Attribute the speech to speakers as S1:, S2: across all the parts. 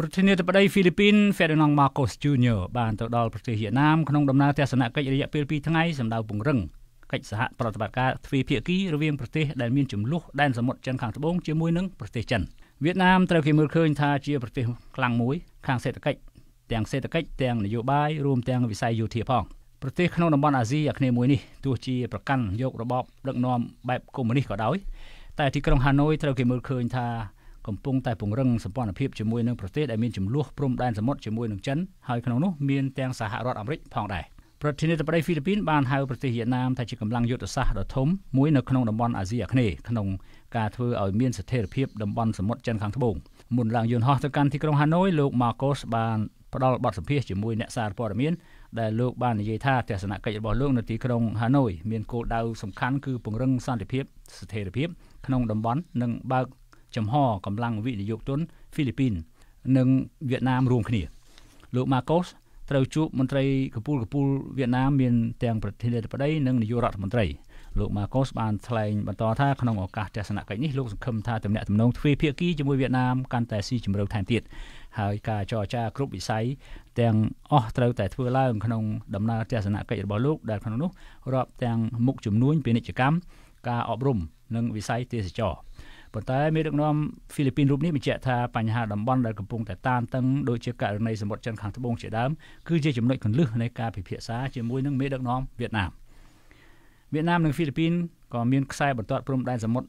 S1: ប្រធានាធិបតីហ្វីលីពីន Ferdinand Marcos Jr បានទៅដល់ប្រទេសវៀតណាមក្នុងដំណើរទស្សនកិច្ចរយៈពេល2ថ្ងៃសម្ដៅពង្រឹងកិច្ចសហប្រតិបត្តិការទ្វេភាគីរវាងប្រទេសដែលមានចំនួនដែនសមុទ្រចិនខាងត្បូងជាមួយនឹងប្រទេសចិនវៀតណាមត្រូវគេមើលឃើញថាជាប្រទេសខ្លាំងមួយ ខាងសេដ្ឋកិច្ចទាំងសេដ្ឋកិច្ចទាំងនយោបាយរួមទាំងវិស័យយោធាផងប្រទេសក្នុងតំបន់អាស៊ីអាគ្នេយ៍មួយនេះទោះជាប្រកាន់យករបបដឹកនាំបែបកុម្មុយនីសក៏ដោយ តែទីក្រុងហាណូយត្រូវគេមើលឃើញថាកំពុងតែពង្រឹងសម្ព័ន្ធភាពជាមួយនឹងប្រទេសដែលមានចំនួនព្រំដែនសមុទ្រជាមួយនឹងចិនហើយក្នុងនោះមានទាំងសហរដ្ឋអាមេរិកផងដែរប្រធានាធិបតីហ្វីលីពីនបានហៅប្រទេសវៀតណាមថាជាកម្លាំងយុទ្ធសាស្ត្រដ៏ធំមួយនៅក្នុងតំបន់អាស៊ីអាគ្នេយ៍ក្នុងការធ្វើឲ្យមានស្ថិរភាពតំបន់សមុទ្រចិនខាងត្បូងមុនឡើងយន្តហោះទៅកាន់ទីក្រុងហាណូយលោក Marcos បានផ្ដល់បទសម្ភាសន៍ជាមួយអ្នកសារព័ត៌មានដែលលោកបាននិយាយថាទស្សនកិច្ចរបស់លោកនៅទីក្រុងហាណូយមានគោលដៅសំខាន់គឺពង្រឹងសន្តិភាពស្ថិរភាពក្នុងតំបន់និងបើកចំហកម្លាំងវិនិយោគទុនហ្វីលីពីន និងវៀតណាមរួមគ្នា លោក Marcos ត្រូវជួបមន្ត្រីកពូល កពូលវៀតណាមមានទាំងប្រធានាធិបតីនិងនាយករដ្ឋមន្ត្រីលោក Marcos បានថ្លែងបន្តថាក្នុងឱកាសទស្សនកិច្ចនេះលោកសង្ឃឹមថាទំនាក់ទំនងទ្វេភាគីជាមួយវៀតណាមកាន់តែស៊ីជម្រៅថែមទៀតហើយ ការចរចាគ្រប់វិស័យទាំងអស់ត្រូវតែធ្វើឡើងក្នុងដំណើរទស្សនកិច្ចរបស់លោកដែលក្នុងនោះរាប់ទាំងមុខជំនួញពាណិជ្ជកម្មការអប់រំនិងវិស័យទេសចរណ៍ប៉ុន្តែមានដឹកនាំហ្វីលីពីនរូបនេះបញ្ជាក់ថាបញ្ហាតំបន់ដែលកំពុងតែតានតឹងដូចជាករណីសមុទ្រចិនខាងត្បូងជាដើមគឺជាចំណុចគន្លឹះនៃការពិភាក្សាជាមួយនឹងមេដឹកនាំវៀតណាមវៀតណាមនិងហ្វីលីពីនក៏មានខ្សែបន្ទាត់ព្រំដែនសមុទ្រ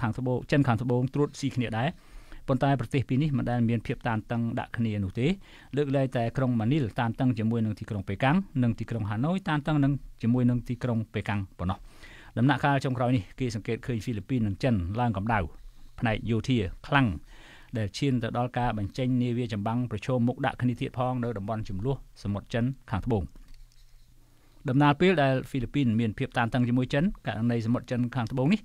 S1: ខាងត្បូងចិនខាងត្បូងត្រួតស៊ីគ្នាដែរប៉ុន្តែប្រទេសពីរនេះមិនដែលមានភាពតានតឹងដាក់គ្នានោះទេលើកលែងតែក្រុងម៉ានីលតានតឹងជាមួយនឹងទីក្រុងប៉េកាំងនិងទីក្រុងហាណូយតានតឹងនឹងជាមួយនឹងទីក្រុងប៉េកាំងប៉ុណ្ណោះ។ដំណាក់កាលចុងក្រោយនេះគេសង្កេតឃើញហ្វីលីពីននិងចិនឡើងកម្ដៅផ្នែកយោធាខ្លាំងដែលឈានទៅដល់ការបញ្ចេញនាវាចម្បាំងប្រឈមមុខដាក់គ្នាទៀតផងនៅតំបន់ចំនួនសមុទ្រចិនខាងត្បូងដំណើរពេលដែលហ្វីលីពីនមានភាពតានតឹងជាមួយចិនករណីសមុទ្រចិនខាងត្បូងនេះ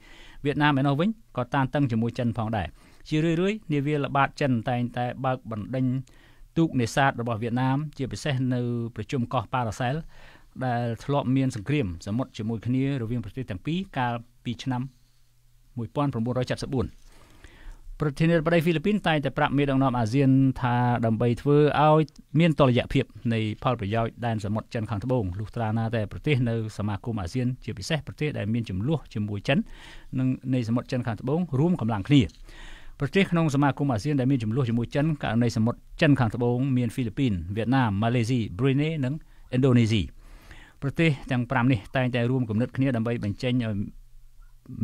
S1: វៀតណាមឯណោះវិញក៏តានតឹងជាមួយចិនផងដែរជារឿយៗនាវាល្បាតចិនតែងតែបើកបណ្ដេញទូកនេសាទរបស់វៀតណាមជាពិសេសនៅប្រជុំកោះប៉ារ៉ាសែលដែលធ្លាប់មានសង្គ្រាមសមុទ្រជាមួយគ្នារវាងប្រទេសទាំងពីរកាលពីឆ្នាំ1974ប្រធានាធិបតីហ្វីលីពីនតែងតែប្រាប់មេដឹកនាំអាស៊ាន ថាដើម្បីធ្វើឲ្យមានតុល្យភាពនៃផលប្រយោជន៍ដែនសមុទ្រចិនខាងត្បូងលុះត្រាណាតែប្រទេសនៅសមាគមអាស៊ានជាពិសេសប្រទេសដែលមានចំនួនជាមួយចិននិងនៃសមុទ្រចិនខាងត្បូងរួមកម្លាំងគ្នាប្រទេសក្នុងសមាគមអាស៊ានដែលមានចំនួនជាមួយចិនករណីសមុទ្រចិនខាងត្បូងមានហ្វីលីពីនវៀតណាមម៉ាឡេស៊ីប្រ៊ុយណេនិងឥណ្ឌូនេស៊ី។ប្រទេសទាំង5នេះតែងតែរួមគំនិតគ្នាដើម្បីបញ្ចេញឲ្យ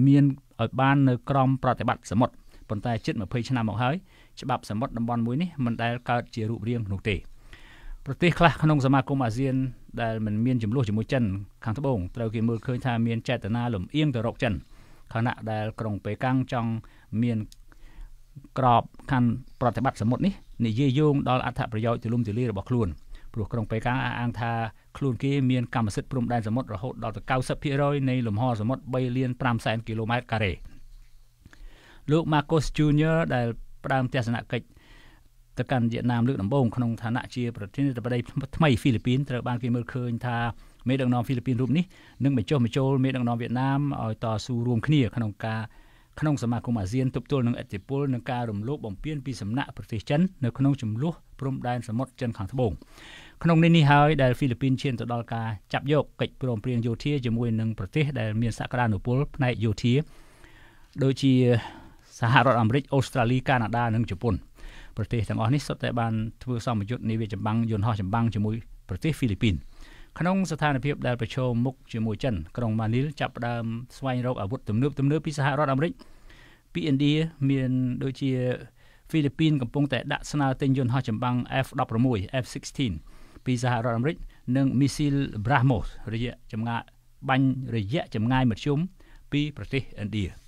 S1: មានឲ្យបាននៅក្រមប្រតិបត្តិសមុទ្រប៉ុន្តែជិត20ឆ្នាំមកហើយច្បាប់សមុទ្រតំបន់មួយនេះមិនដែលកើតជារូបរាងនោះទេប្រទេសខ្លះក្នុងសមាគមអាស៊ាន ដែលមិនមានចំនួនជាមួយចិនខាងត្បូងត្រូវគេមើលឃើញថាមានចេតនាលំអៀងទៅរកចិនខណៈដែលក្រុងប៉េកាំងចង់មានក្របខណ្ឌប្រតិបត្តិសមុទ្រនេះនិយាយយោងដល់អត្ថប្រយោជន៍ទូលំទូលាយរបស់ខ្លួន។ព្រោះក្រុងប៉េកាំងអះអាងថាខ្លួនគេមានកម្មសិទ្ធិព្រំដែនសមុទ្ររហូតដល់ទៅ90%នៃលំហសមុទ្រ3លាន5សែនគីឡូម៉ែត្រការ៉េលោក Marcos Junior ដែលផ្ដើមទស្សនកិច្ចទៅកាន់វៀតណាមលើកដំបូងក្នុងឋានៈជា ប្រធានាធិបតីថ្មីហ្វីលីពីនត្រូវបានគេមើលឃើញថាមេដឹកនាំហ្វីលីពីនរូបនេះនឹងបញ្ចុះបញ្ចូលមេដឹកនាំវៀតណាមឲ្យតស៊ូរួមគ្នាក្នុងការក្នុងសមាគមអាស៊ានទប់ទល់នឹងឥទ្ធិពលនិងការរំលោភបំពានពីសំណាក់ប្រទេសចិននៅក្នុងចំនួនព្រំដែនសមុទ្រចិនខាងត្បូងក្នុងនេះនេះហើយដែលហ្វីលីពីនឈានទៅដល់ការចាប់យកកិច្ចព្រមព្រៀងយោធាជាមួយនឹងប្រទេសដែលមានសក្តានុពលផ្នែកយោធាដូចជាសហរដ្ឋអាមេរិកអូស្ត្រាលីកាណាដានិងជប៉ុនប្រទេសទាំងអស់នេះសុទ្ធតែបានធ្វើសម្ពយុទ្ធនាវាចម្បាំងយន្តហោះចម្បាំងជាមួយប្រទេសហ្វីលីពីន។ក្នុងស្ថានភាពដែលប្រឈមមុខជាមួយចិនក្រុងម៉ានីលចាប់ផ្ដើមស្វែងរកអាវុធទំនើបទំនើបពីសហរដ្ឋអាមេរិកពីឥណ្ឌាមានដូចជាហ្វីលីពីនកំពុងតែដាក់ស្នើទិញយន្តហោះចម្បាំង F16 F16 ពីសហរដ្ឋអាមេរិកនិងមីស៊ីល Brahmos រយៈចម្ងាយបាញ់រយៈចម្ងាយមធ្យមពីប្រទេសឥណ្ឌា។